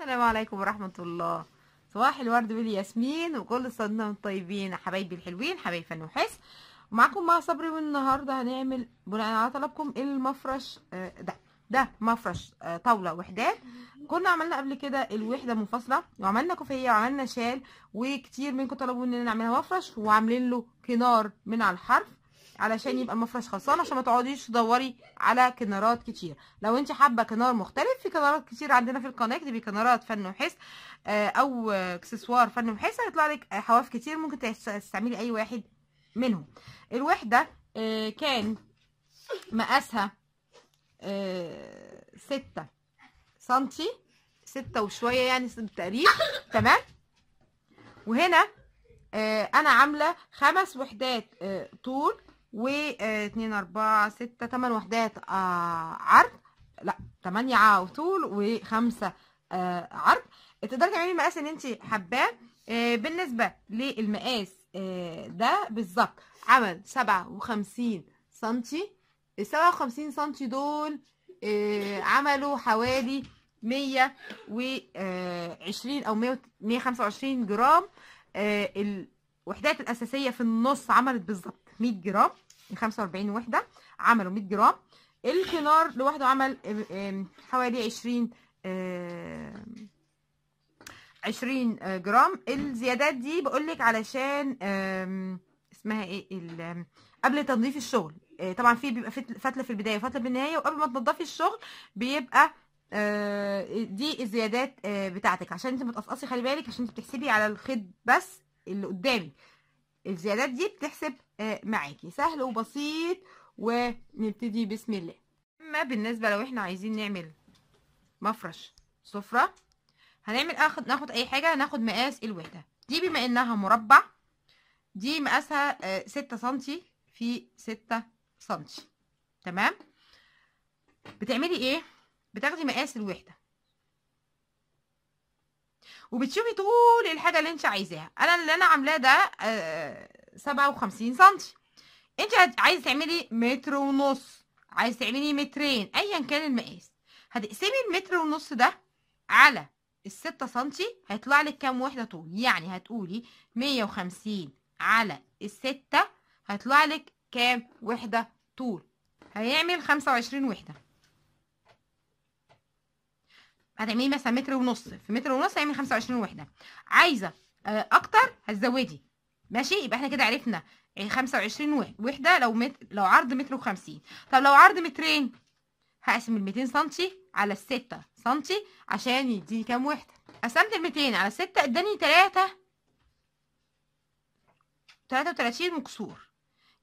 السلام عليكم ورحمة الله صباح الورد والياسمين وكل صدنا طيبين حبايبي الحلوين حبايب فن وحس معاكم مع صبري والنهاردة هنعمل بناء على طلبكم المفرش آه، ده ده مفرش آه، طاولة وحدات كنا عملنا قبل كده الوحدة منفصلة وعملنا كوفية وعملنا شال وكتير منكم طلبوا اننا نعملها مفرش وعاملين له كنار من على الحرف علشان يبقى المفرش خلصان عشان ما تقعديش تدوري على كنارات كتير لو انت حابه كنار مختلف في كنارات كتير عندنا في القناه اكتبي كنارات فن وحس آه، او اكسسوار فن وحس هيطلع لك حواف كتير ممكن تستعملي اي واحد منهم الوحده آه، كان مقاسها آه، ستة سنتي ستة وشوية يعني بالتقريب تمام وهنا انا عاملة خمس وحدات طول و اتنين اربعة ستة تمن وحدات آه، عرض لا تمانية عا طول وخمسة آه، عرض تقدري تعملي المقاس اللي انت حباه آه، بالنسبة للمقاس ده بالظبط عمل سبعة وخمسين سنتي السبعة وخمسين سنتي دول عملوا حوالي مية وعشرين او مية وخمسة وعشرين جرام وحدات الاساسيه في النص عملت بالظبط 100 جرام من 45 وحده عملوا 100 جرام الكنار لوحده عمل حوالي 20 20 آه، جرام الزيادات دي بقولك علشان اسمها ايه قبل تنظيف الشغل آه، طبعا في بيبقى فتله في البدايه وفتله في النهايه وقبل ما تنضفي الشغل بيبقى آه، دي الزيادات بتاعتك عشان انت ما خلي بالك عشان انت بتحسبي على الخيط بس اللي قدامي الزيادات دي بتحسب آه، معاكي سهل وبسيط ونبتدي بسم الله اما بالنسبه لو احنا عايزين نعمل مفرش سفره هنعمل اخد ناخد اي حاجه هناخد مقاس الوحده دي بما انها مربع دي مقاسها آه، ستة سنتي في ستة سنتي تمام بتعملي ايه بتاخدي مقاس الوحده وبتشوفي طول الحاجه اللي انت عايزاها انا اللي انا عاملاه ده آه، سبعة وخمسين سنتي انت عايزه تعملي متر ونص عايزه تعملي مترين ايا كان المقاس هتقسمي المتر ونص ده على الستة سنتي هيطلع لك كام وحدة طول يعني هتقولي مية وخمسين على الستة هيطلع لك كام وحدة طول هيعمل خمسة وعشرين وحدة هتعملي مثلا متر ونص في متر ونص هيعمل 25 وحده عايزه آه، اكتر هتزودي ماشي يبقى احنا كده عرفنا 25 آه، وحده لو متر لو عرض متر و50 طب لو عرض مترين هقسم ال 200 سم على ال 6 سم عشان يديني كام وحده قسمت ال 200 على 6 اداني 3 33 مكسور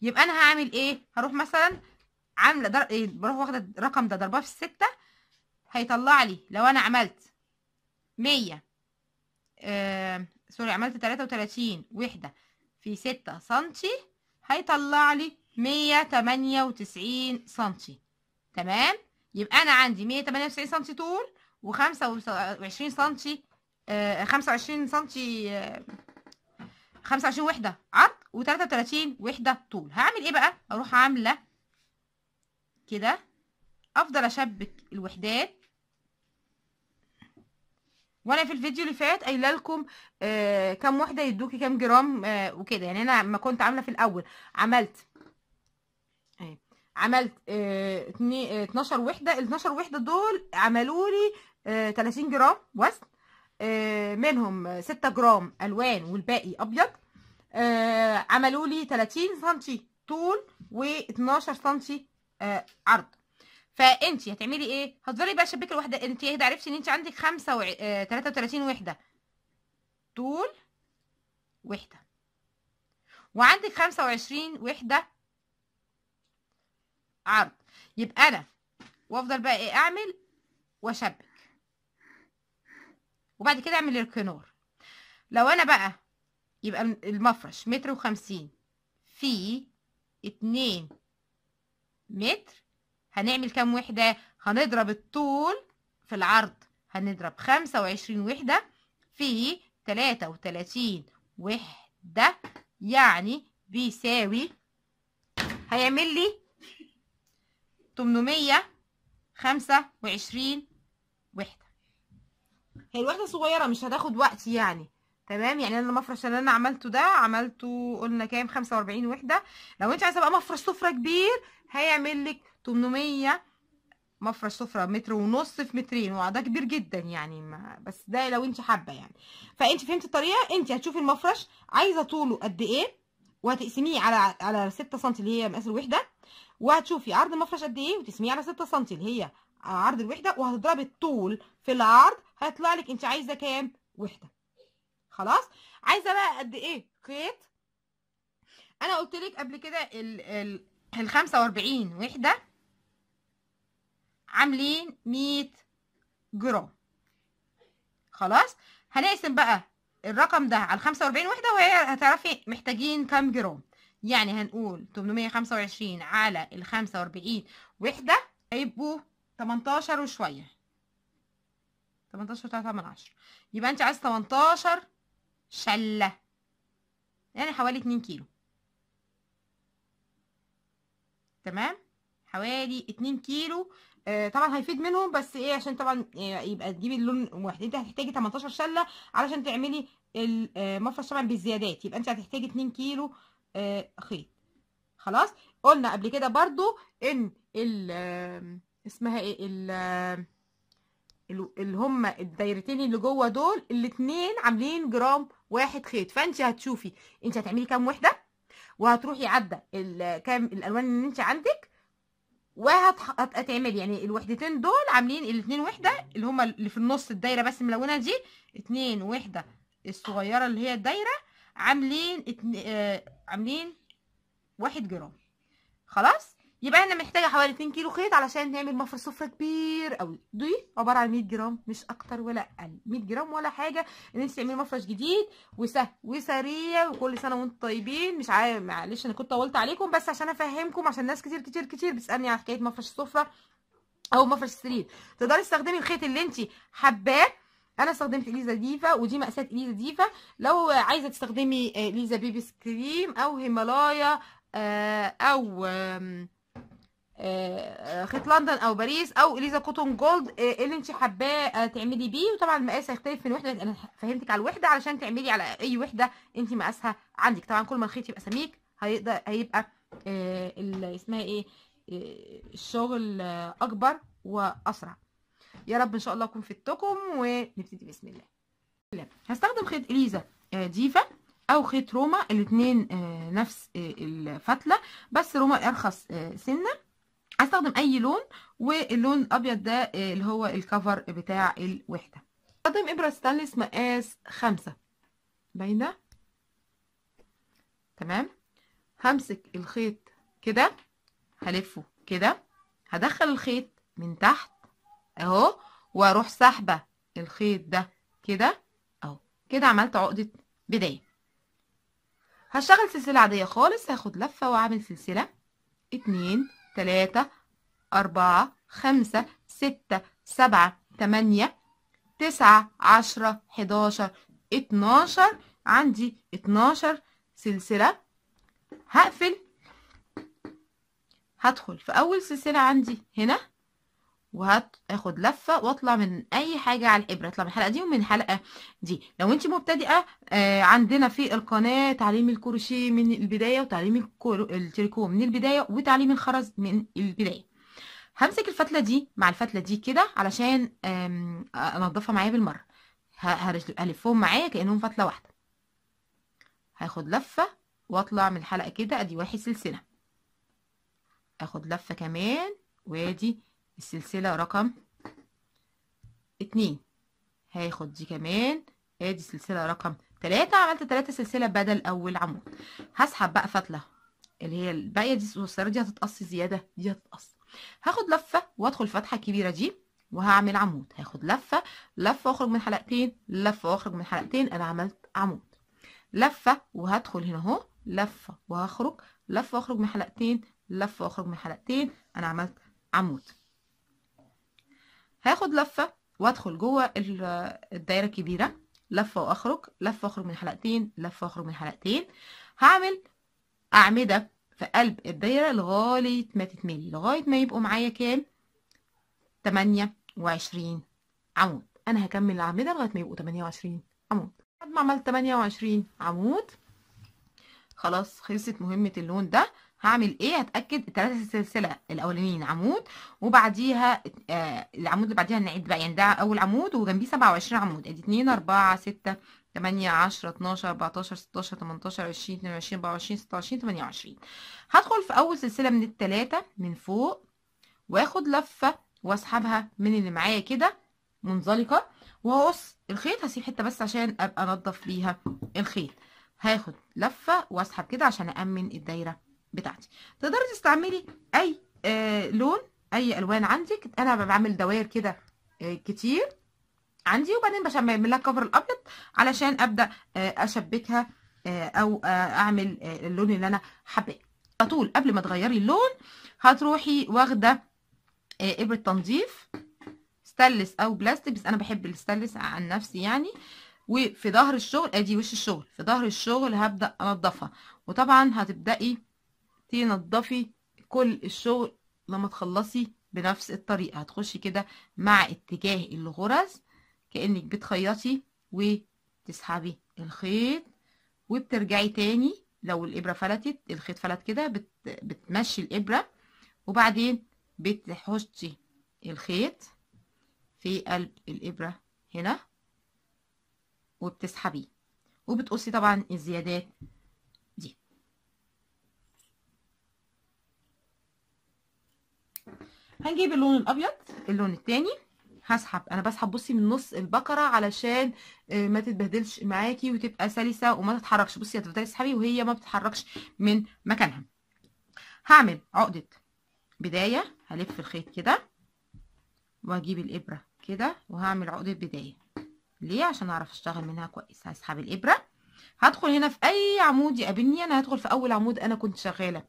يبقى انا هعمل ايه هروح مثلا عامله در... إيه بروح واخده الرقم ده ضربها في الستة هيطلع لي لو انا عملت مية آه سوري عملت تلاتة وتلاتين وحدة في ستة سنتي هيطلع لي مية تمانية وتسعين سنتي تمام يبقى انا عندي مية تمانية وتسعين سنتي طول وخمسة وعشرين سنتي آه، خمسة وعشرين سنتي آه، خمسة وعشرين وحدة عرض وتلاتة وتلاتين وحدة طول هعمل ايه بقى اروح عاملة كده افضل اشبك الوحدات وانا في الفيديو اللي فات قايله لكم آه كام واحده يدوكي كام جرام آه وكده يعني انا ما كنت عامله في الاول عملت آه عملت آه 12 آه، وحده ال 12 وحده دول عملوا لي آه 30 جرام وزن آه منهم 6 جرام الوان والباقي ابيض آه عملوا لي 30 سم طول و 12 سم آه عرض فانت هتعملي ايه هتفضلي بقى شبكه الوحده انت ايه عرفتي ان انت عندك 33 آه، وحده طول وحده وعندك 25 وحده عرض يبقى انا وافضل بقى ايه اعمل واشبك وبعد كده اعمل الكنور لو انا بقى يبقى المفرش متر وخمسين في اتنين متر هنعمل كام وحدة هنضرب الطول في العرض هنضرب 25 وحدة في 33 وحدة يعني بيساوي هيعمل لي 825 وحدة هي الوحدة صغيرة مش هتاخد وقت يعني تمام يعني انا المفرش اللي انا عملته ده عملته قلنا كام 45 وحده لو انت عايزه بقى مفرش سفره كبير هيعمل لك 800 مفرش سفره متر ونص في مترين وعرضها كبير جدا يعني ما بس ده لو انت حابه يعني فانت فهمت الطريقه انت هتشوفي المفرش عايزه طوله قد ايه وهتقسميه على على 6 سم اللي هي مقاس الوحده وهتشوفي عرض المفرش قد ايه وتقسميه على 6 سم اللي هي عرض الوحده وهتضربي الطول في العرض هيطلع لك انت عايزه كام وحده خلاص عايزه بقى قد ايه خيط انا قلت لك قبل كده ال ال 45 وحده عاملين 100 جرام خلاص هنقسم بقى الرقم ده على 45 وحده وهي هتعرفي محتاجين كام جرام يعني هنقول 825 على ال 45 وحده هيبقوا 18 وشويه 18 3 10 يبقى انت عايز 18 شله يعني حوالي 2 كيلو تمام حوالي 2 كيلو آه طبعا هيفيد منهم بس ايه عشان طبعا آه، يبقى تجيبي اللون واحد انت هتحتاجي 18 شله علشان تعملي المفرش آه، طبعا بالزيادات يبقى انت هتحتاجي 2 كيلو آه خيط خلاص قلنا قبل كده برضو ان ال اسمها ايه ال اللي هما الدايرتين اللي جوه دول الاثنين عاملين جرام واحد خيط فانت هتشوفي انت هتعملي كام وحده وهتروحي عدى كام الالوان اللي انت عندك وهتتعمل يعني الوحدتين دول عاملين الاثنين وحده اللي هما اللي في النص الدايره بس ملونه دي اثنين وحده الصغيره اللي هي الدايره عاملين اتن... آه عاملين واحد جرام خلاص يبقى انا محتاجه حوالي 2 كيلو خيط علشان نعمل مفر سفره كبير قوي دي عباره عن 100 جرام مش اكتر ولا اقل 100 جرام ولا حاجه ان انت تعملي مفرش جديد وسهل وسريع وكل سنه وانتم طيبين مش عارف معلش انا كنت طولت عليكم بس عشان افهمكم عشان ناس كتير كتير كتير بتسالني على حكايه مفرش السفره او مفرش السرير تقدري تستخدمي الخيط اللي انت حباه انا استخدمت اليزا ديفا ودي مقاسات اليزا ديفا لو عايزه تستخدمي آه، اليزا بيبي سكريم او هيمالايا آه، او آه، خيط لندن او باريس او اليزا كوتون جولد آه، إيه اللي انت حباه آه، تعملي بيه وطبعا المقاس هيختلف من وحده انا فهمتك على الوحده علشان تعملي على اي وحده انت مقاسها عندك طبعا كل ما الخيط يبقى سميك هيقدر هيبقى اللي اسمها ايه الشغل اكبر واسرع يا رب ان شاء الله اكون فدتكم ونبتدي بسم الله هستخدم خيط اليزا ديفا او خيط روما الاثنين نفس الفتله بس روما ارخص سنه هستخدم اي لون واللون الابيض ده آه، اللي هو الكفر بتاع الوحده هستخدم ابره ستانلس مقاس خمسة باينه تمام همسك الخيط كده هلفه كده هدخل الخيط من تحت اهو واروح سحبه الخيط ده كده اهو كده عملت عقده بدايه هشتغل سلسله عاديه خالص هاخد لفه واعمل سلسله اتنين تلاتة أربعة خمسة ستة سبعة تمانية تسعة عشرة حداشر اتناشر عندي اتناشر سلسلة هقفل هدخل في أول سلسلة عندي هنا وهاخد لفه واطلع من اي حاجه على الابره اطلع من الحلقه دي ومن الحلقه دي لو انت مبتدئه آه عندنا في القناه تعليم الكروشيه من البدايه وتعليم التريكو من البدايه وتعليم الخرز من البدايه همسك الفتله دي مع الفتله دي كده علشان انضفها معايا بالمره هلفهم معايا كانهم فتله واحده هاخد لفه واطلع من الحلقه كده ادي واحد سلسله اخد لفه كمان وادي السلسلة رقم اتنين هاخد دي كمان ادي سلسلة رقم تلاتة عملت تلاتة سلسلة بدل أول عمود هسحب بقى فتلة اللي هي الباقية دي الصغيرة دي هتتقص زيادة دي هتتقص هاخد لفة وادخل الفتحة الكبيرة دي وهعمل عمود هاخد لفة لفة واخرج من حلقتين لفة واخرج من حلقتين أنا عملت عمود لفة وهدخل هنا اهو لفة وهخرج لفة واخرج من حلقتين لفة واخرج من حلقتين أنا عملت عمود هاخد لفة وادخل جوه الدايرة الكبيرة لفة واخرج لفة واخرج من حلقتين لفة واخرج من حلقتين هعمل أعمدة في قلب الدايرة لغاية ما تتملي لغاية ما يبقوا معايا كام تمانية وعشرين عمود أنا هكمل الأعمدة لغاية ما يبقوا تمانية وعشرين عمود بعد ما عملت تمانية وعشرين عمود خلاص خلصت مهمة اللون ده هعمل ايه هتاكد الثلاثه سلسله الاولانيين عمود وبعديها آه العمود اللي بعديها نعيد بقى يعني ده اول عمود وجنبيه 27 عمود ادي 2 4 6 8 10 12 14 16 18 20 22 24 26 28 هدخل في اول سلسله من الثلاثه من فوق واخد لفه واسحبها من اللي معايا كده منزلقه وهقص الخيط هسيب حته بس عشان ابقى انضف بيها الخيط هاخد لفه واسحب كده عشان اامن الدايره بتاعتي تقدري تستعملي اي آه لون اي الوان عندك انا بعمل دوائر كده آه كتير عندي وبعدين بشمل لها كفر الابيض علشان ابدا آه اشبكها آه او آه اعمل آه اللون اللي انا حباه على طول قبل ما تغيري اللون هتروحي واخده آه ابره تنظيف ستانلس او بلاستيك بس انا بحب الستانلس عن نفسي يعني وفي ظهر الشغل ادي آه، وش الشغل في ظهر الشغل هبدا انضفها وطبعا هتبداي تنضفي كل الشغل لما تخلصي بنفس الطريقة هتخشي كده مع اتجاه الغرز كأنك بتخيطي وتسحبي الخيط وبترجعي تاني لو الإبرة فلتت الخيط فلت كده بت... بتمشي الإبرة وبعدين بتحطي الخيط في قلب الإبرة هنا وبتسحبيه وبتقصي طبعا الزيادات هنجيب اللون الابيض اللون التاني هسحب انا بسحب بصي من نص البقره علشان آه، ما تتبهدلش معاكي وتبقى سلسه وما تتحركش بصي هتفضلي تسحبي وهي ما بتتحركش من مكانها هعمل عقده بدايه هلف الخيط كده واجيب الابره كده وهعمل عقده بدايه ليه عشان اعرف اشتغل منها كويس هسحب الابره هدخل هنا في اي عمود يقابلني انا هدخل في اول عمود انا كنت شغاله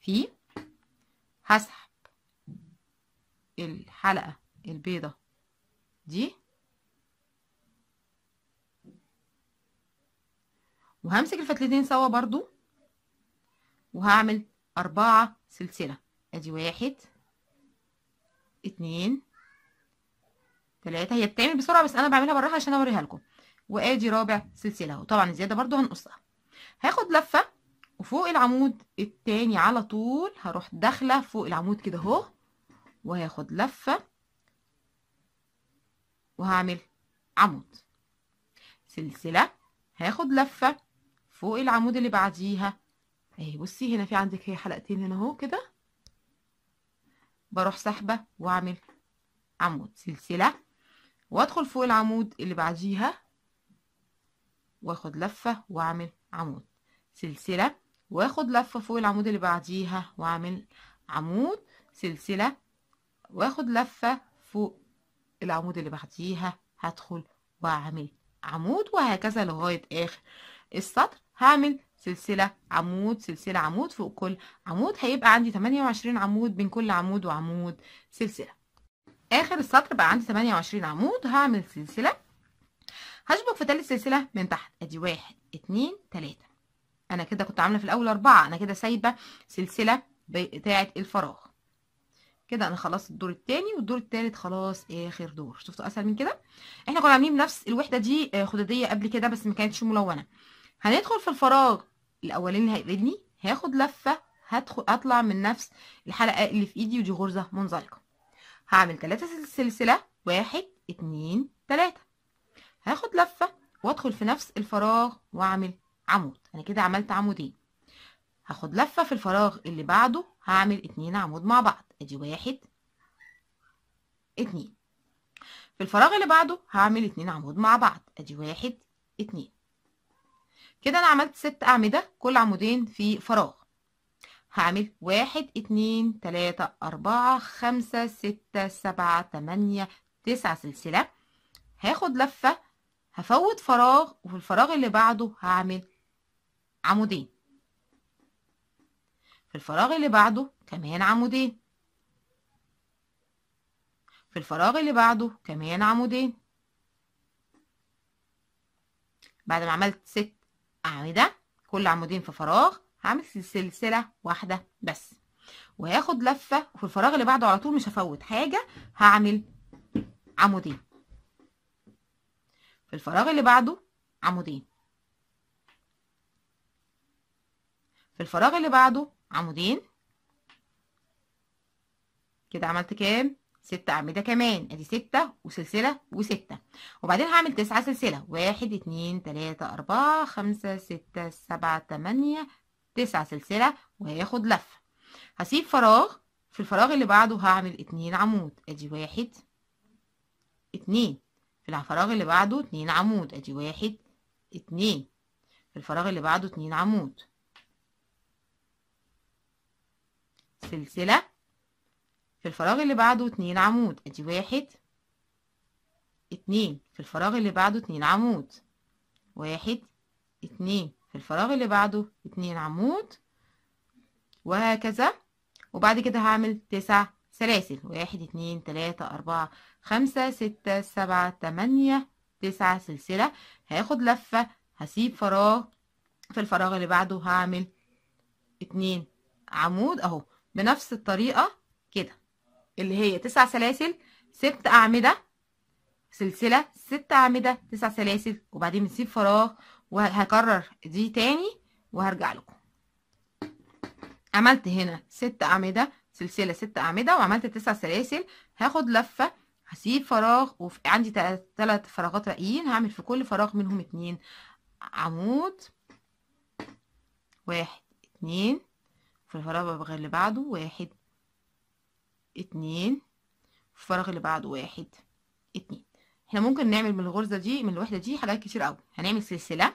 فيه هسحب الحلقة البيضة دي وهمسك الفتلتين سوا برضو وهعمل أربعة سلسلة أدي واحد اتنين تلاتة هي بتعمل بسرعة بس أنا بعملها براها عشان أوريها لكم وأدي رابع سلسلة وطبعا الزيادة برضو هنقصها هاخد لفة وفوق العمود التاني على طول هروح داخلة فوق العمود كده اهو وهاخد لفة وهعمل عمود سلسلة هاخد لفة فوق العمود اللي بعديها اهي بصي هنا في عندك هي حلقتين هنا اهو كده بروح سحبة واعمل عمود سلسلة وادخل فوق العمود اللي بعديها واخد لفة واعمل عمود سلسلة واخد لفة فوق العمود اللي بعديها واعمل عمود سلسلة واخد لفة فوق العمود اللي بعديها هدخل واعمل عمود وهكذا لغاية اخر السطر هعمل سلسلة عمود سلسلة عمود فوق كل عمود هيبقى عندي 28 عمود بين كل عمود وعمود سلسلة اخر السطر بقى عندي 28 عمود هعمل سلسلة هشبك في تالت سلسلة من تحت ادي واحد اتنين تلاتة انا كده كنت عاملة في الاول اربعة انا كده سايبة سلسلة بتاعة الفراغ كده انا خلصت الدور الثاني والدور الثالث خلاص اخر دور شفتوا اسهل من كده احنا كنا عاملين نفس الوحده دي آه، خداديه قبل كده بس ما كانتش ملونه هندخل في الفراغ الاولين هيقبلني هاخد لفه هدخل اطلع من نفس الحلقه اللي في ايدي ودي غرزه منزلقه هعمل ثلاثه سلسله واحد اتنين تلاته هاخد لفه وادخل في نفس الفراغ واعمل عمود انا كده عملت عمودين هاخد لفة في الفراغ اللي بعده هعمل اتنين عمود مع بعض ادي واحد اتنين في الفراغ اللي بعده هعمل اتنين عمود مع بعض ادي واحد اتنين كده انا عملت ست اعمدة كل عمودين في فراغ هعمل واحد اتنين تلاتة اربعة خمسة ستة سبعة تمانية تسعة سلسلة هاخد لفة هفوت فراغ وفي الفراغ اللي بعده هعمل عمودين في الفراغ اللي بعده كمان عمودين في الفراغ اللي بعده كمان عمودين بعد ما عملت ست أعمدة كل عمودين في فراغ هعمل سلسلة واحدة بس وهاخد لفة وفي الفراغ اللي بعده على طول مش هفوت حاجة هعمل عمودين في الفراغ اللي بعده عمودين في الفراغ اللي بعده عمودين كده عملت كام ست اعمده كمان ادي ستة وسلسله وستة وبعدين هعمل تسعة سلسله واحد اتنين تلاته اربعه خمسه سته سبعه تمانيه تسعة سلسله وهياخد لفه هسيب فراغ في الفراغ اللي بعده هعمل اتنين عمود ادي واحد اتنين في الفراغ اللي بعده اتنين عمود ادي واحد اتنين في الفراغ اللي بعده اتنين عمود سلسلة في الفراغ اللي بعده اتنين عمود ادي واحد اتنين في الفراغ اللي بعده اتنين عمود واحد اتنين في الفراغ اللي بعده اتنين عمود وهكذا وبعد كده هعمل تسع سلاسل واحد اتنين تلاتة اربعة خمسة ستة سبعة تمانية تسعة سلسلة هاخد لفة هسيب فراغ في الفراغ اللي بعده هعمل اتنين عمود اهو بنفس الطريقة كده اللي هي تسع سلاسل ست أعمدة سلسلة ست أعمدة تسع سلاسل وبعدين بنسيب فراغ وهكرر دي تاني وهرجع لكم عملت هنا ست أعمدة سلسلة ست أعمدة وعملت تسع سلاسل هاخد لفة هسيب فراغ وعندي عندي تلات فراغات باقيين هعمل في كل فراغ منهم اتنين عمود واحد اتنين في الفراغ اللي بعده واحد اتنين في الفراغ اللي بعده واحد اتنين احنا ممكن نعمل من الغرزة دي من الوحدة دي حاجات كتير قوي هنعمل سلسلة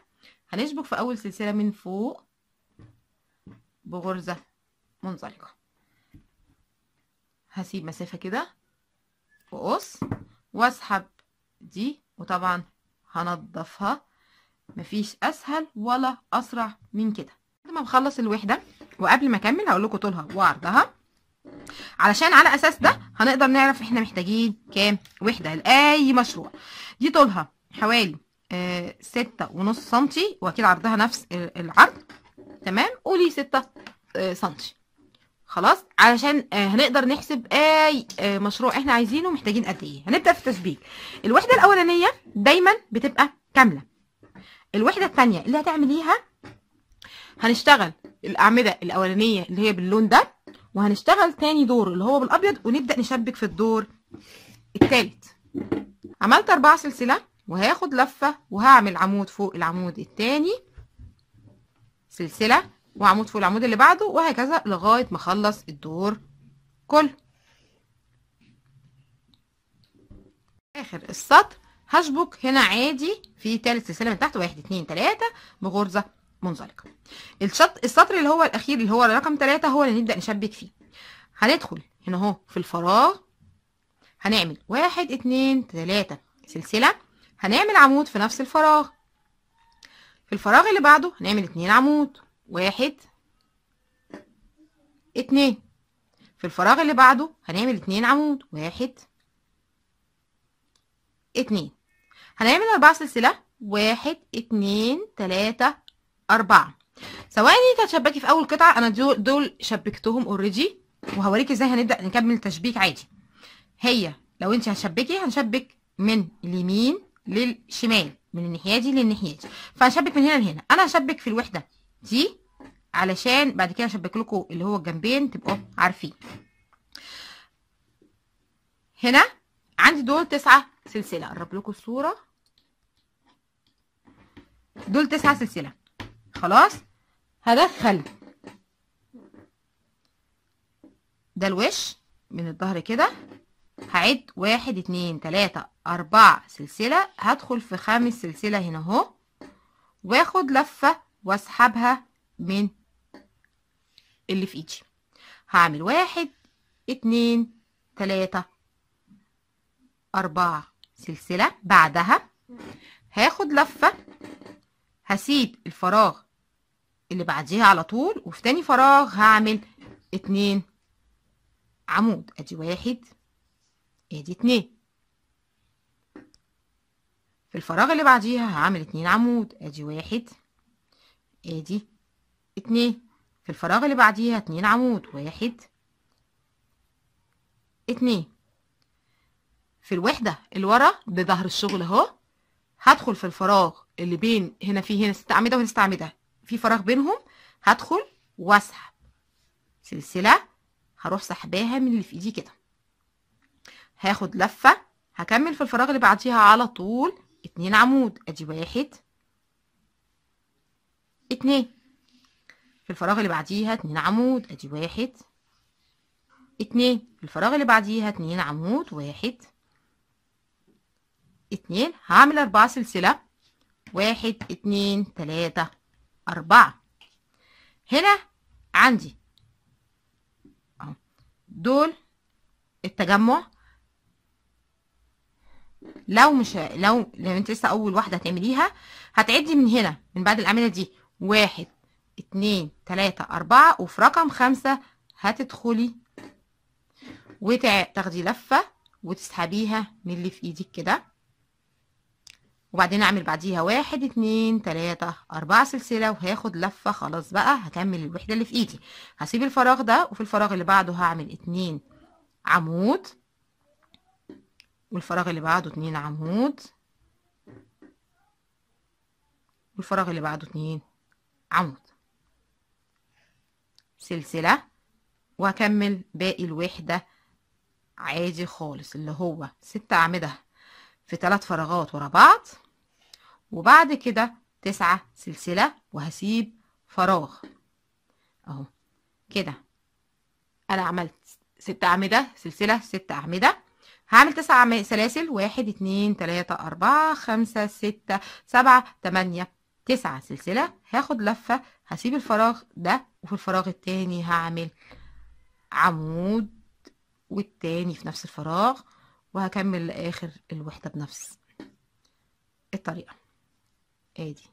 هنشبك في اول سلسلة من فوق بغرزة منزلقة هسيب مسافة كده وقص واسحب دي وطبعا هنضفها مفيش اسهل ولا اسرع من كده بعد ما بخلص الوحدة وقبل ما اكمل هقول لكم طولها وعرضها علشان على اساس ده هنقدر نعرف احنا محتاجين كام وحده لاي مشروع دي طولها حوالي آه، ستة ونص سنتي واكيد عرضها نفس العرض تمام قولي ستة آه، سنتي خلاص علشان آه، هنقدر نحسب اي مشروع احنا عايزينه محتاجين قد ايه هنبدا في التسبيك الوحده الاولانيه دايما بتبقى كامله الوحده الثانيه اللي هتعمليها هنشتغل الاعمده الاولانيه اللي هي باللون ده وهنشتغل تاني دور اللي هو بالابيض ونبدا نشبك في الدور التالت عملت اربع سلسله وهاخد لفه وهعمل عمود فوق العمود التاني سلسله وعمود فوق العمود اللي بعده وهكذا لغايه ما اخلص الدور كله اخر السطر هشبك هنا عادي في تالت سلسله من تحت واحد اتنين تلاته بغرزه منزلقه الشط السطر اللي هو الاخير اللي هو رقم 3 هو اللي نبدا نشبك فيه هندخل هنا اهو في الفراغ هنعمل واحد اتنين تلاتة سلسلة هنعمل عمود في نفس الفراغ في الفراغ اللي بعده هنعمل اتنين عمود واحد اتنين في الفراغ اللي بعده هنعمل اتنين عمود واحد اتنين هنعمل اربع سلسلة واحد اتنين تلاتة أربعة سواء انت هتشبكي في أول قطعة أنا دول, دول شبكتهم أوريدي وهوريكي إزاي هنبدأ نكمل تشبيك عادي هي لو انت هتشبكي هنشبك من اليمين للشمال من الناحية دي للناحية دي فهنشبك من هنا لهنا أنا هشبك في الوحدة دي علشان بعد كده هشبك لكم اللي هو الجنبين تبقوا عارفين هنا عندي دول تسعة سلسلة اقرب لكم الصورة دول تسعة سلسلة خلاص هدخل ده الوش من الظهر كده هعد واحد اتنين تلاتة اربعة سلسلة هدخل في خامس سلسلة هنا اهو واخد لفة واسحبها من اللي في ايدي هعمل واحد اتنين تلاتة اربعة سلسلة بعدها هاخد لفة هسيب الفراغ اللي بعديها على طول وفي تاني فراغ هعمل اتنين عمود ادي واحد ادي اتنين في الفراغ اللي بعديها هعمل اتنين عمود ادي واحد ادي اتنين في الفراغ اللي بعديها اتنين عمود واحد اتنين في الوحدة اللي ورا بظهر الشغل اهو هدخل في الفراغ اللي بين هنا فيه هنا ست اعمدة وهنا ست اعمدة في فراغ بينهم هدخل واسحب سلسله هروح سحباها من اللي في ايدي كده هاخد لفه هكمل في الفراغ اللي بعديها على طول اتنين عمود ادي واحد اتنين في الفراغ اللي بعديها اتنين عمود ادي واحد اتنين في الفراغ اللي بعديها اتنين عمود واحد اتنين هعمل اربعة سلسلة واحد اتنين تلاتة أربعة هنا عندي دول التجمع لو مش لو لو انت لسه اول واحده هتعمليها هتعدي من هنا من بعد الاعمده دي واحد اتنين تلاته اربعه وفي رقم خمسه هتدخلي وتاخدي لفه وتسحبيها من اللي في ايدك كده وبعدين اعمل بعديها واحد اتنين تلاتة اربعة سلسلة وهاخد لفة خلاص بقى هكمل الوحدة اللي في ايدي هسيب الفراغ ده وفي الفراغ اللي بعده هعمل اتنين عمود والفراغ اللي بعده اتنين عمود والفراغ اللي بعده اتنين عمود سلسلة وهكمل باقي الوحدة عادي خالص اللي هو ست أعمدة في ثلاث فراغات ورا بعض وبعد كده تسعة سلسلة وهسيب فراغ اهو كده انا عملت ست اعمدة سلسلة ست اعمدة هعمل تسع سلاسل واحد اتنين تلاتة اربعة خمسة ستة سبعة تمانية تسعة سلسلة هاخد لفة هسيب الفراغ ده وفي الفراغ التاني هعمل عمود والتاني في نفس الفراغ وهكمل لاخر الوحده بنفس الطريقه ادي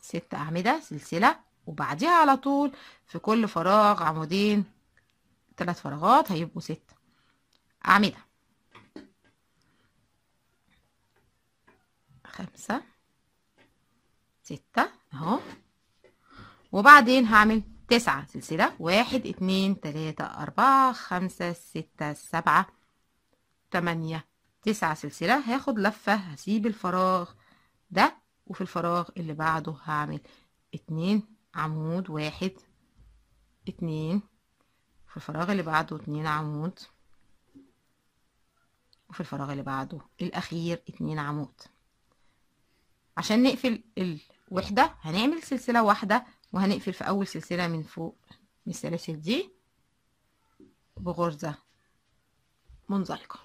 ست اعمده سلسله وبعديها على طول في كل فراغ عمودين ثلاث فراغات هيبقوا ست اعمده خمسه سته اهو وبعدين هعمل تسعة سلسلة واحد اتنين تلاتة أربعة خمسة ستة سبعة تمانية تسعة سلسلة هاخد لفة هسيب الفراغ ده وفي الفراغ اللي بعده هعمل اتنين عمود واحد اتنين في الفراغ اللي بعده اتنين عمود وفي الفراغ اللي بعده الأخير اتنين عمود عشان نقفل الوحدة هنعمل سلسلة واحدة وهنقفل في اول سلسله من فوق من السلاسل دي بغرزه منزلقه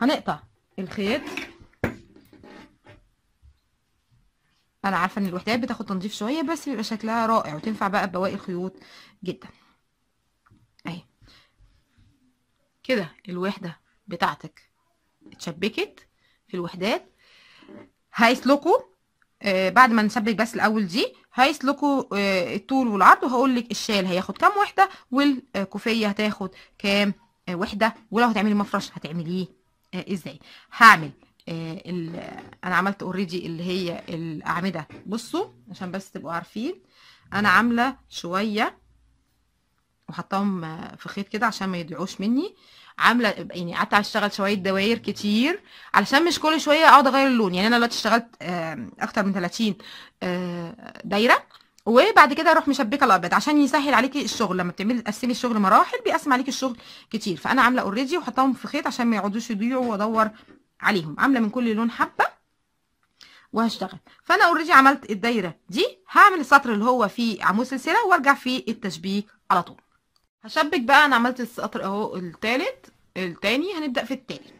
هنقطع الخيط انا عارفه ان الوحدات بتاخد تنظيف شويه بس بيبقى شكلها رائع وتنفع بقى بباقي الخيوط جدا اهي كده الوحده بتاعتك اتشبكت في الوحدات هيسلكوا آه، بعد ما نثبت بس الاول دي هيسلكوا آه، لكم الطول والعرض وهقول لك الشال هياخد كام وحده والكوفيه هتاخد كام آه، وحده ولو هتعملي مفرش هتعمليه ازاي هعمل انا عملت اوريدي اللي هي الاعمده بصوا عشان بس تبقوا عارفين انا عامله شويه وحطاهم في خيط كده عشان ما يضيعوش مني عامله يعني قعدت اشتغل شويه دواير كتير علشان مش كل شويه اقعد اغير اللون يعني انا دلوقتي اشتغلت اكتر من 30 آه، دايره وبعد كده اروح مشبكه الابيض عشان يسهل عليكي الشغل لما بتعملي تقسمي الشغل مراحل بيقسم عليكي الشغل كتير فانا عامله اوريدي وحطاهم في خيط عشان ما يقعدوش يضيعوا وادور عليهم عامله من كل لون حبه وهشتغل فانا اوريدي عملت الدايره دي هعمل السطر اللي هو فيه عمود سلسله وارجع في التشبيك على طول هشبك بقى انا عملت السطر اهو التالت التاني هنبدأ في التالت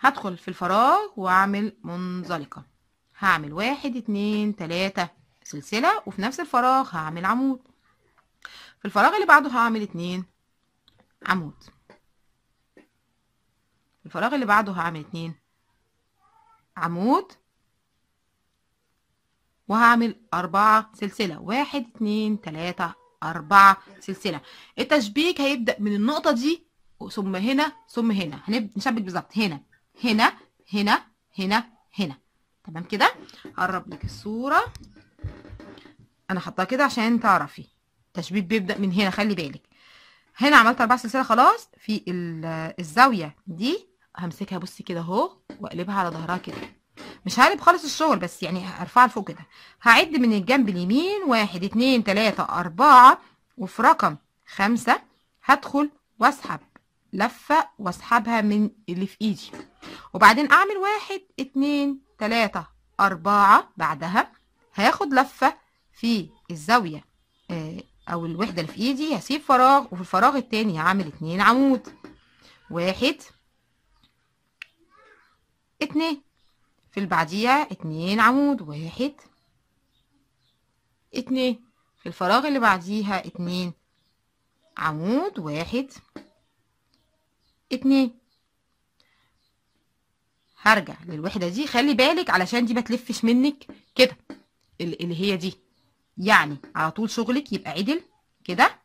هدخل في الفراغ واعمل منزلقة هعمل واحد اتنين تلاتة سلسلة وفي نفس الفراغ هعمل عمود في الفراغ اللي بعده هعمل اتنين عمود في الفراغ اللي بعده هعمل اتنين عمود وهعمل أربعة سلسلة واحد اتنين تلاتة أربعة سلسلة التشبيك هيبدأ من النقطة دي ثم هنا ثم هنا هنشبك بالظبط هنا هنا هنا هنا هنا تمام كده هقرب لك الصورة أنا حطها كده عشان تعرفي التشبيك بيبدأ من هنا خلي بالك هنا عملت أربعة سلسلة خلاص في الزاوية دي همسكها بصي كده اهو واقلبها على ظهرها كده مش هقلب خالص الشغل بس يعني هرفعها لفوق كده هعد من الجنب اليمين واحد اتنين تلاتة اربعة وفي رقم خمسة هدخل واسحب لفة واسحبها من اللي في ايدي وبعدين اعمل واحد اتنين تلاتة اربعة بعدها هاخد لفة في الزاوية آه، او الوحدة اللي في ايدي هسيب فراغ وفي الفراغ التاني هعمل اتنين عمود واحد اتنين في البعدية اتنين عمود واحد اتنين في الفراغ اللي بعديها اتنين عمود واحد اتنين هرجع للوحدة دي خلي بالك علشان دي ما تلفش منك كده اللي هي دي يعني على طول شغلك يبقى عدل كده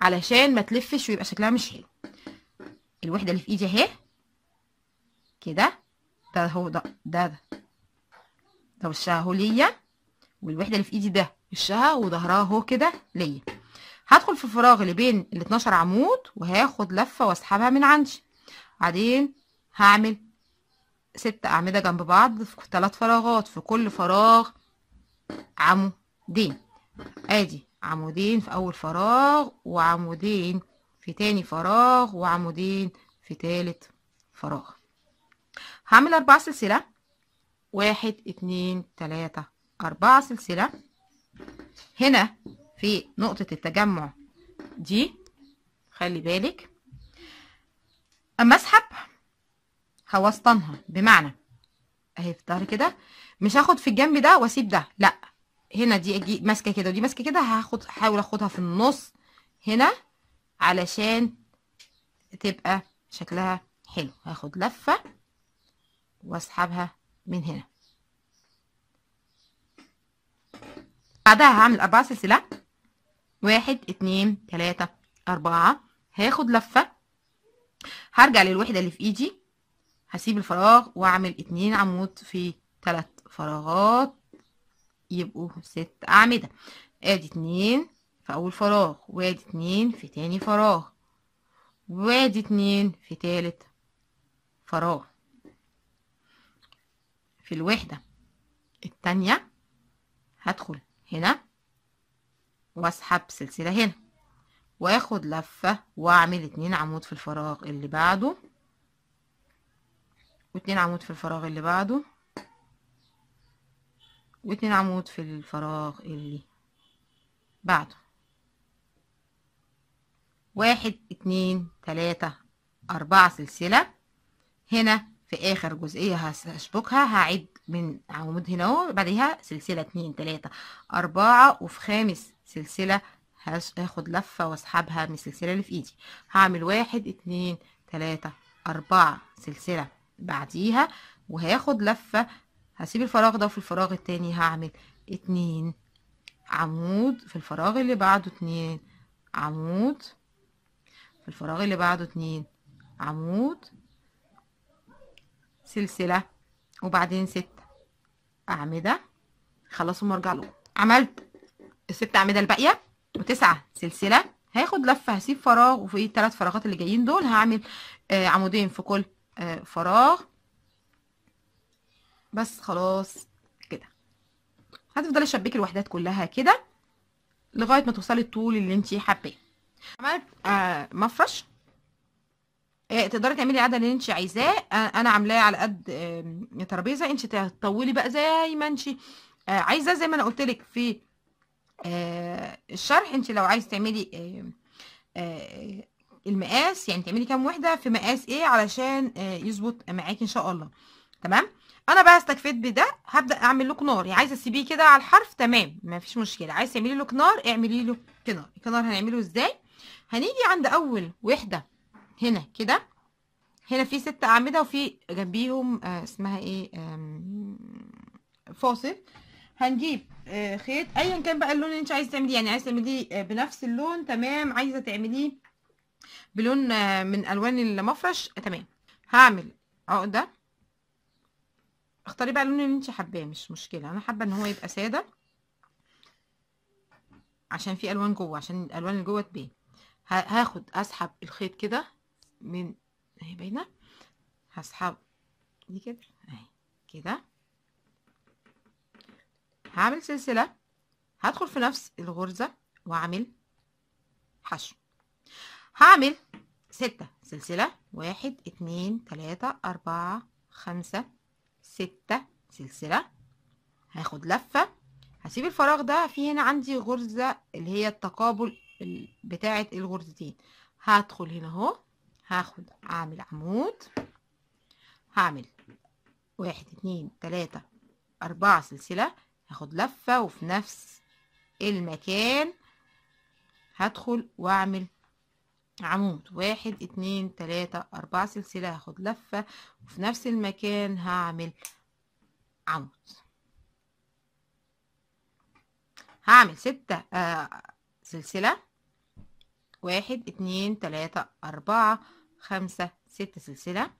علشان ما تلفش ويبقى شكلها مش حلو الوحدة اللي في ايدي اهي كده ده هو ده ده ده ده وشها اهو ليا والوحده اللي في ايدي ده وشها وظهرها اهو كده ليا هدخل في الفراغ اللي بين ال 12 عمود وهاخد لفه واسحبها من عندي بعدين هعمل ست اعمده جنب بعض في ثلاث فراغات في كل فراغ عمودين ادي عمودين في اول فراغ وعمودين في تاني فراغ وعمودين في تالت فراغ هعمل أربعة سلسلة واحد اتنين تلاتة أربعة سلسلة هنا في نقطة التجمع دي خلي بالك أما أسحب هوسطنها بمعنى أهي في الظهر كده مش هاخد في الجنب ده واسيب ده لأ هنا دي أجي ماسكة كده ودي ماسكة كده هاخد هحاول أخدها في النص هنا علشان تبقى شكلها حلو هاخد لفة واسحبها من هنا بعدها هعمل اربعة سلسلة واحد اتنين تلاتة اربعة هاخد لفة هرجع للوحدة اللي في ايدي هسيب الفراغ واعمل اتنين عمود في تلات فراغات يبقوا ست اعمدة ادي اتنين في اول فراغ وادي اتنين في تاني فراغ وادي اتنين في تالت فراغ في الوحدة التانية هدخل هنا واسحب سلسلة هنا واخد لفة واعمل اتنين عمود في الفراغ اللي بعده واتنين عمود في الفراغ اللي بعده واتنين عمود في الفراغ اللي بعده واحد اتنين تلاتة اربعة سلسلة هنا في اخر جزئيه هشبكها هعد من عمود هنا اهو بعدها سلسله اتنين تلاتة اربعة وفي خامس سلسله هاخد لفه واسحبها من السلسله اللي في ايدي هعمل واحد اتنين تلاتة أربعة سلسلة بعديها وهاخد لفة هسيب الفراغ ده وفي الفراغ التاني هعمل اتنين عمود في الفراغ اللي بعده اتنين عمود في الفراغ اللي بعده اتنين عمود سلسلة وبعدين ست أعمدة خلصوا وارجع لهم عملت الست أعمدة الباقية وتسعة سلسلة هاخد لفة هسيب فراغ وفي التلات فراغات اللي جايين دول هعمل آه عمودين في كل آه فراغ بس خلاص كده هتفضلي شبكي الوحدات كلها كده لغايه ما توصلي الطول اللي انت حابه عملت آه مفرش آه، تقدري تعملي العدد اللي انت عايزاه آه، انا عاملاه على قد ترابيزه انت تطولي بقى زي ما انت آه، عايزه زي ما انا قلت لك في الشرح انت لو عايز تعملي المقاس يعني تعملي كام وحده في مقاس ايه علشان يظبط معاكي ان شاء الله تمام انا بقى استكفيت بده هبدا اعمل له كنار يعني عايزه تسيبيه كده على الحرف تمام مفيش مشكله عايزه تعملي له كنار اعملي له كنار الكنار هنعمله ازاي هنيجي عند اول وحده هنا كده هنا في ست اعمده وفي جنبيهم آه اسمها ايه فاصل هنجيب آه خيط ايا كان بقى اللون اللي انت عايزه تعمليه يعني عايزه تعمليه آه بنفس اللون تمام عايزه تعمليه بلون آه من الوان المفرش آه، تمام هعمل عقده آه، اختاري بقى اللون اللي انت حباه مش مشكله انا حابه ان هو يبقى ساده عشان في الوان جوه عشان الالوان اللي جوه تبان هاخد اسحب الخيط كده من اهي باينه هسحب دي كده اهي كده هعمل سلسله هدخل في نفس الغرزه واعمل حشو هعمل ستة سلسلة واحد اتنين تلاتة اربعة خمسة ستة سلسلة هاخد لفة هسيب الفراغ ده في هنا عندي غرزة اللي هي التقابل بتاعة الغرزتين هدخل هنا اهو هاخد اعمل عمود هعمل واحد اتنين تلاتة اربعة سلسلة هاخد لفة وفي نفس المكان هدخل واعمل عمود واحد اتنين تلاتة اربعة سلسلة هاخد لفة وفي نفس المكان هعمل عمود هعمل ستة آه سلسلة واحد اتنين تلاتة اربعة خمسة ست سلسلة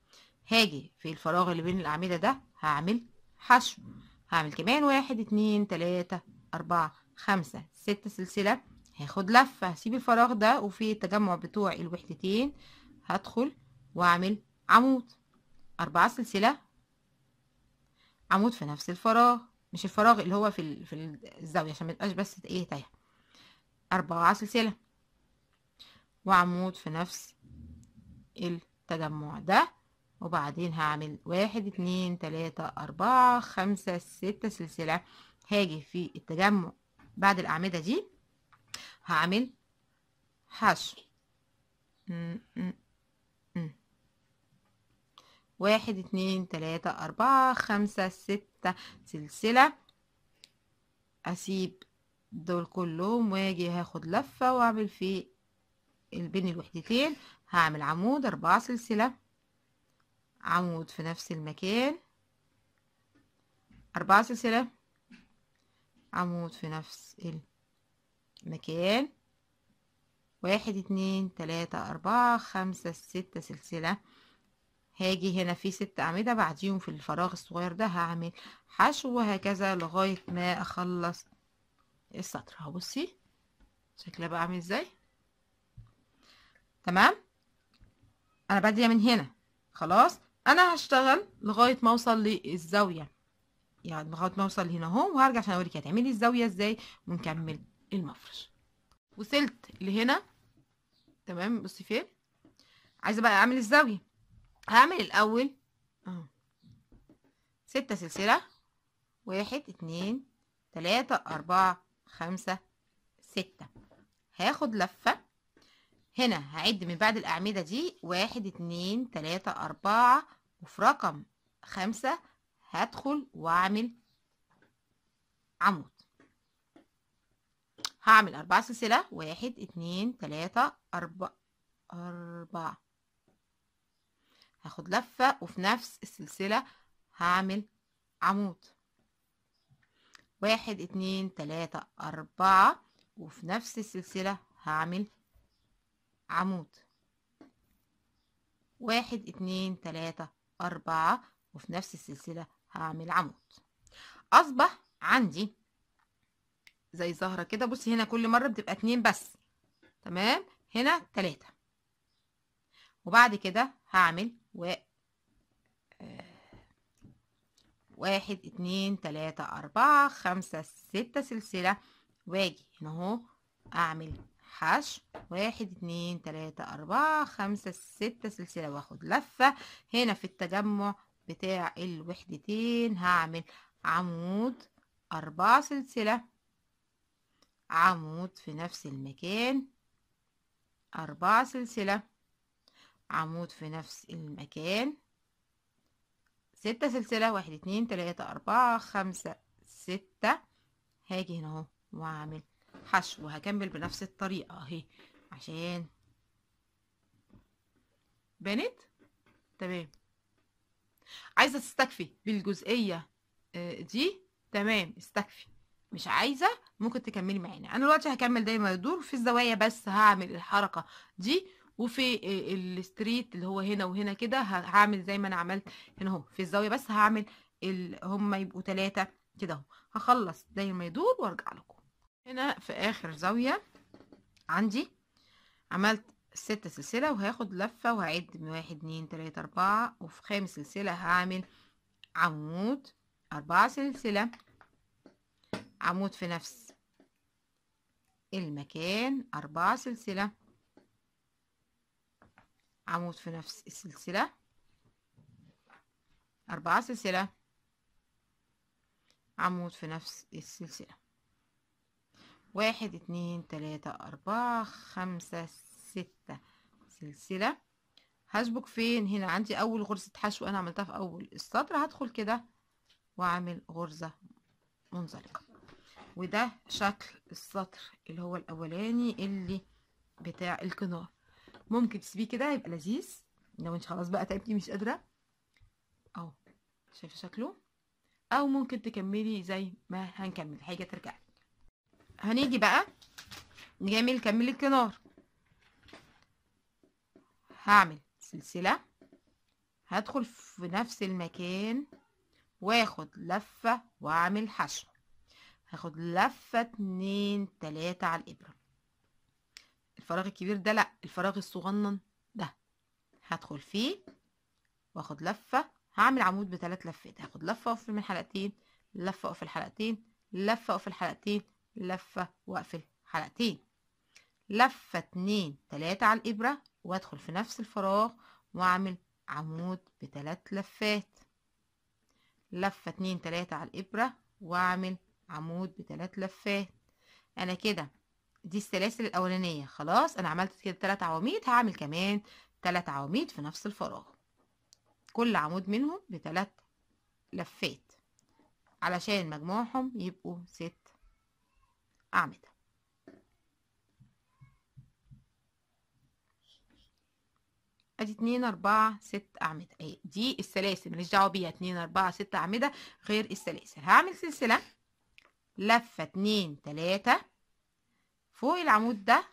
هاجي في الفراغ اللي بين الأعمدة ده هعمل حشو هعمل كمان واحد اتنين تلاتة أربعة خمسة ستة سلسلة هاخد لفة هسيب الفراغ ده وفي التجمع بتوع الوحدتين هدخل وأعمل عمود أربعة سلسلة عمود في نفس الفراغ مش الفراغ اللي هو في في الزاوية عشان ميبقاش بس ايه تايه أربعة سلسلة وعمود في نفس التجمع ده وبعدين هعمل واحد اتنين تلاتة اربعة خمسة ستة سلسلة هاجي في التجمع بعد الاعمدة دي هعمل حشو واحد اتنين تلاتة اربعة خمسة ستة سلسلة اسيب دول كلهم واجي هاخد لفة واعمل في بين الوحدتين هعمل عمود أربعة سلسلة عمود في نفس المكان أربعة سلسلة عمود في نفس المكان واحد اتنين تلاتة أربعة خمسة ستة سلسلة هاجي هنا في ست أعمدة بعديهم في الفراغ الصغير ده هعمل حشو وهكذا لغاية ما أخلص السطر هبصي شكلها بقى عامل ازاي تمام انا باديه من هنا خلاص انا هشتغل لغايه ما اوصل للزاويه يعني لغايه ما اوصل هنا اهو وهرجع عشان اوريك هتعملي يعني الزاويه ازاي ونكمل المفرش وصلت لهنا تمام بصي فين عايزه بقى اعمل الزاويه هعمل الاول اهو ستة سلسله واحد اتنين تلاتة اربعة خمسة ستة هاخد لفه هنا هعد من بعد الأعمدة دي واحد اتنين تلاتة أربعة وفي رقم خمسة هدخل وأعمل عمود هعمل أربعة سلسلة واحد اتنين تلاتة أربعة أربعة هاخد لفة وفي نفس السلسلة هعمل عمود واحد اتنين تلاتة أربعة وفي نفس السلسلة هعمل عمود واحد اتنين تلاتة أربعة وفي نفس السلسلة هعمل عمود أصبح عندي زي زهرة كده بصي هنا كل مرة بتبقى اتنين بس تمام هنا تلاتة وبعد كده هعمل و... آه، واحد اتنين تلاتة أربعة خمسة ستة سلسلة واجي هنا اهو أعمل حشو واحد اتنين تلاتة اربعة خمسة ستة سلسلة واخد لفة هنا في التجمع بتاع الوحدتين هعمل عمود اربعة سلسلة عمود في نفس المكان اربعة سلسلة عمود في نفس المكان ستة سلسلة واحد اتنين تلاتة اربعة خمسة ستة هاجي هنا اهو واعمل الحشو هكمل بنفس الطريقة اهي عشان بنت تمام عايزة تستكفي بالجزئية آه، دي تمام استكفي مش عايزة ممكن تكملي معانا انا دلوقتي هكمل دايما يدور في الزوايا بس هعمل الحركة دي وفي آه، الستريت اللي هو هنا وهنا كده هعمل زي ما انا عملت هنا اهو في الزاوية بس هعمل هم يبقوا ثلاثة كده اهو هخلص دايما يدور وارجع لكم هنا في اخر زاوية عندي عملت ستة سلسلة وهاخد لفة وهعد من واحد اتنين تلاتة اربعة وفي خامس سلسلة هعمل عمود اربعة سلسلة عمود في نفس المكان اربعة سلسلة عمود في نفس السلسلة اربعة سلسلة عمود في نفس السلسلة واحد اتنين تلاتة أربعة خمسة ستة سلسلة هسبك فين هنا عندي أول غرزة حشو أنا عملتها في أول السطر هدخل كده وأعمل غرزة منزلقة وده شكل السطر اللي هو الأولاني اللي بتاع الكنار ممكن تسيبيه كده هيبقى لذيذ لو انت خلاص بقى تعبتي مش قادرة اهو شايفة شكله أو ممكن تكملي زي ما هنكمل حاجة ترجعي هنيجي بقى نعمل كميل الكنار هعمل سلسلة هدخل في نفس المكان واخد لفة واعمل حشو هاخد لفة اتنين تلاتة على الإبرة الفراغ الكبير ده لأ الفراغ الصغنن ده هدخل فيه واخد لفة هعمل عمود بثلاث لفات هاخد لفة وفي من حلقتين لفة وفي حلقتين لفة وفي حلقتين لفة واقفل حلقتين لفة اتنين تلاتة على الإبرة وادخل في نفس الفراغ واعمل عمود بتلات لفات لفة اتنين تلاتة على الإبرة واعمل عمود بتلات لفات أنا كده دي السلاسل الأولانية خلاص أنا عملت كده تلات عواميد هعمل كمان تلات عواميد في نفس الفراغ كل عمود منهم بتلات لفات علشان مجموعهم يبقوا ست أعمدة ادي 2 4 6 اعمده اهي دي السلاسل ماليش دعوه بيها 2 4 6 اعمده غير السلاسل هعمل سلسله لفه 2 3 فوق العمود ده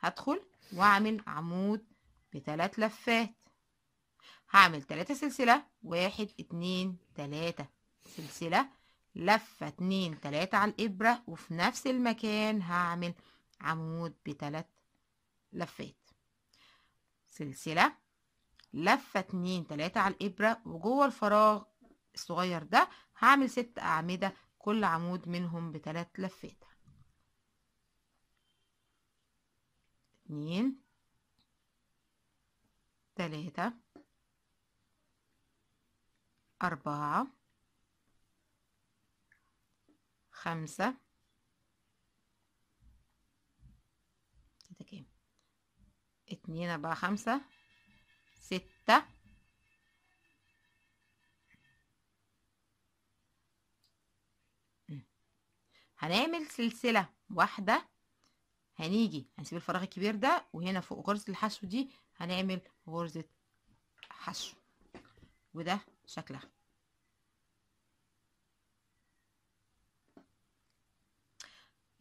هدخل واعمل عمود بثلاث لفات هعمل تلاتة سلسله واحد اتنين تلاتة سلسله لفة اتنين تلاتة على الإبرة وفي نفس المكان هعمل عمود بتلات لفات سلسلة لفة اتنين تلاتة على الإبرة وجوه الفراغ الصغير ده هعمل ست أعمدة كل عمود منهم بتلات لفات اتنين تلاتة أربعة خمسة اتنين اربعة خمسة ستة هنعمل سلسلة واحدة هنيجي هنسيب الفراغ الكبير ده وهنا فوق غرزة الحشو دي هنعمل غرزة حشو وده شكلها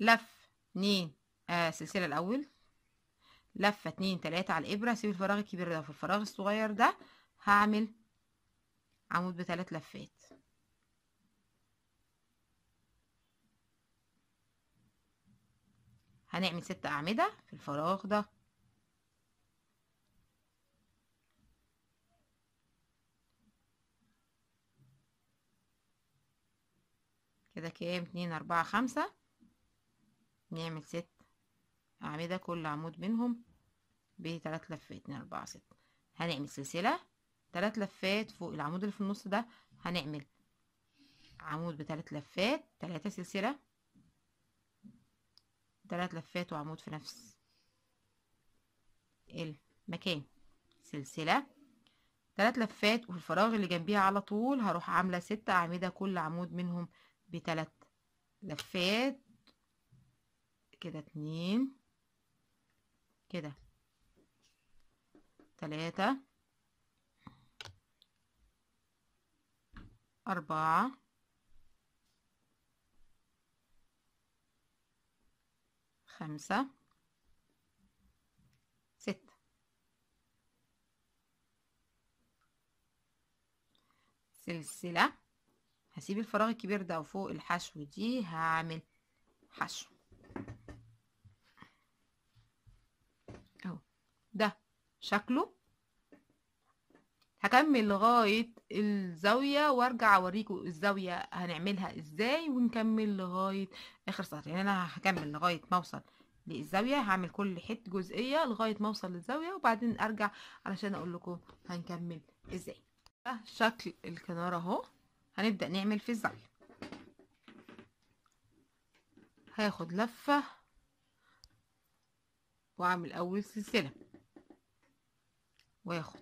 لف اتنين آه سلسله الاول لفه اتنين تلاته على الابره سيب الفراغ الكبير ده في الفراغ الصغير ده هعمل عمود بثلاث لفات هنعمل ست اعمده في الفراغ ده كده كام اتنين اربعة خمسة نعمل ست أعمدة كل عمود منهم بثلاث لفات من أربعة ستة هنعمل سلسلة ثلاث لفات فوق العمود اللي في النص ده هنعمل عمود بثلاث لفات ثلاثة سلسلة ثلاث لفات وعمود في نفس المكان سلسلة ثلاث لفات وفي الفراغ اللي جنبيها على طول هروح عاملة ست أعمدة كل عمود منهم بثلاث لفات كده اتنين كده تلاتة أربعة خمسة ستة سلسلة هسيب الفراغ الكبير ده وفوق الحشو دي هعمل حشو ده شكله هكمل لغاية الزاوية وارجع اوريكم الزاوية هنعملها ازاي ونكمل لغاية اخر سطر يعني انا هكمل لغاية ما اوصل للزاوية هعمل كل حتة جزئية لغاية ما اوصل للزاوية وبعدين ارجع علشان اقول لكم هنكمل ازاي ده شكل الكنارة اهو هنبدأ نعمل في الزاوية هاخد لفة واعمل اول سلسلة واخد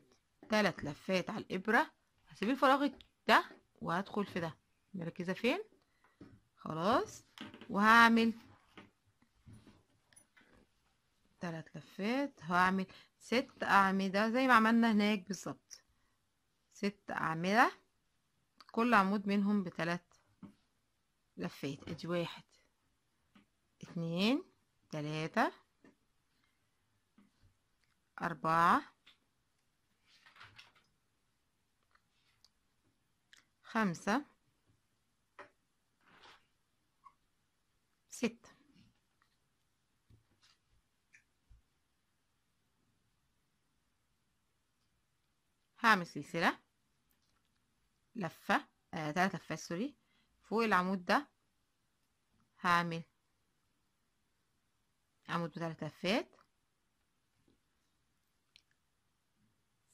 تلات لفات على الابره هسيب الفراغ ده وهدخل في ده مركزه فين خلاص وهعمل تلات لفات هعمل ست اعمده زي ما عملنا هناك بالظبط ست اعمده كل عمود منهم بتلات لفات ادي واحد اتنين تلاتة أربعة خمسة ستة هعمل سلسلة لفة آه، تلات لفات سوري فوق العمود ده هعمل عمود بتلات لفات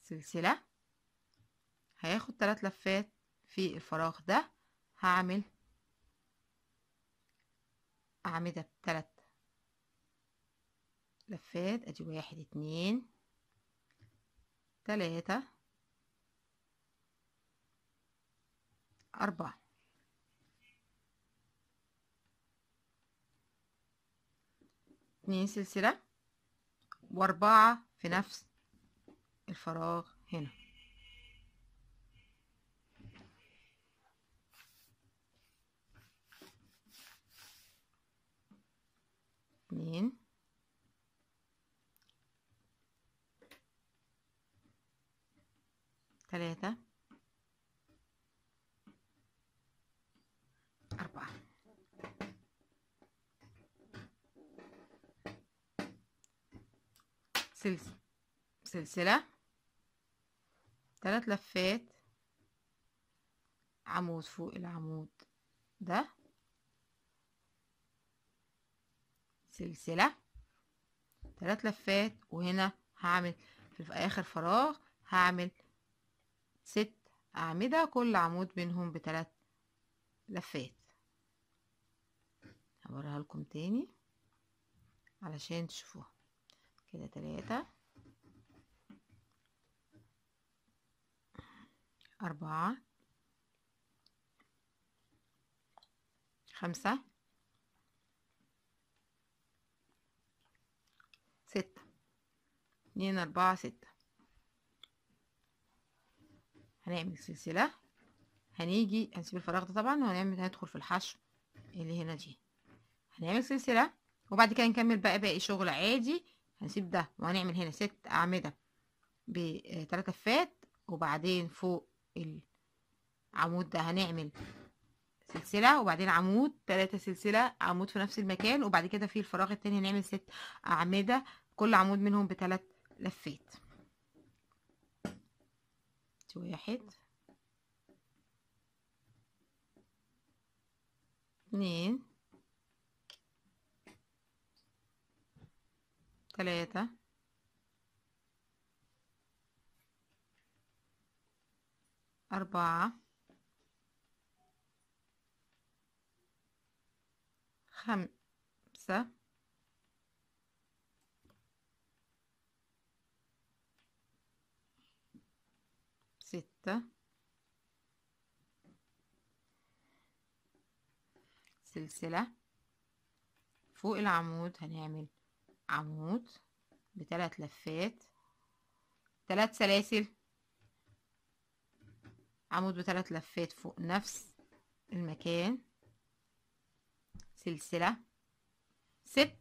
سلسلة هياخد تلات لفات في الفراغ ده هعمل أعمدة تلات لفات ادي واحد اتنين تلاتة أربعة اتنين سلسلة وأربعة في نفس الفراغ هنا اتنين ثلاثة أربعة سلسلة سلسلة ثلاث لفات عمود فوق العمود ده سلسلة ثلاث لفات وهنا هعمل في اخر فراغ هعمل ست اعمدة كل عمود بينهم بثلاث لفات هبرها لكم تاني علشان تشوفوها كده تلاتة أربعة خمسة ستة اتنين أربعة ستة هنعمل سلسلة هنيجي هنسيب الفراغ ده طبعا وهنعمل هندخل في الحشو اللي هنا دي هنعمل سلسلة وبعد كده نكمل بقى باقي شغل عادي هنسيب ده وهنعمل هنا ست أعمدة بتلاتة آه، فات وبعدين فوق العمود ده هنعمل سلسلة وبعدين عمود تلاتة سلسلة عمود في نفس المكان وبعد كده في الفراغ التاني هنعمل ست أعمدة كل عمود منهم بثلاث لفات واحد اتنين تلاتة أربعة خمسة ثلاثة سلسلة فوق العمود هنعمل عمود بثلاث لفات ثلاث سلاسل عمود بثلاث لفات فوق نفس المكان سلسلة ست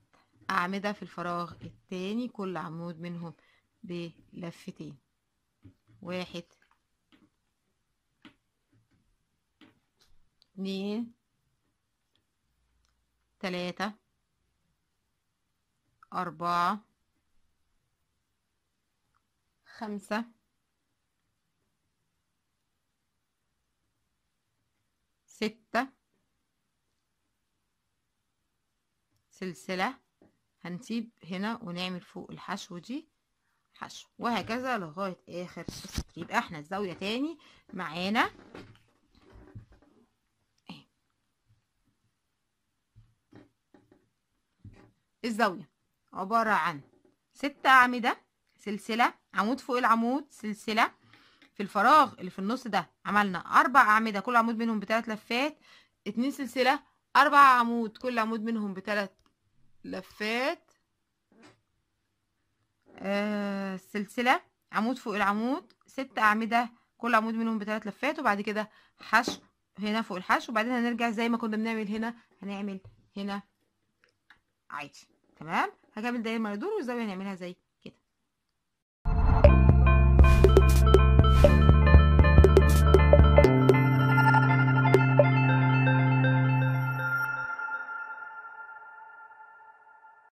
أعمدة في الفراغ الثاني كل عمود منهم بلفتين واحد اتنين تلاتة أربعة خمسة ستة سلسلة هنسيب هنا ونعمل فوق الحشو دي حشو وهكذا لغاية آخر السطر يبقى احنا الزاوية تاني معانا الزاوية عبارة عن ستة أعمدة سلسلة عمود فوق العمود سلسلة في الفراغ اللي في النص ده عملنا أربع أعمدة كل عمود منهم بتلات لفات اتنين سلسلة أربع عمود كل عمود منهم بتلات لفات آه سلسلة عمود فوق العمود ست أعمدة كل عمود منهم بتلات لفات وبعد كده حشو هنا فوق الحشو وبعدين هنرجع زي ما كنا بنعمل هنا هنعمل هنا عادي تمام هكمل داير ما يدور والزاويه هنعملها زي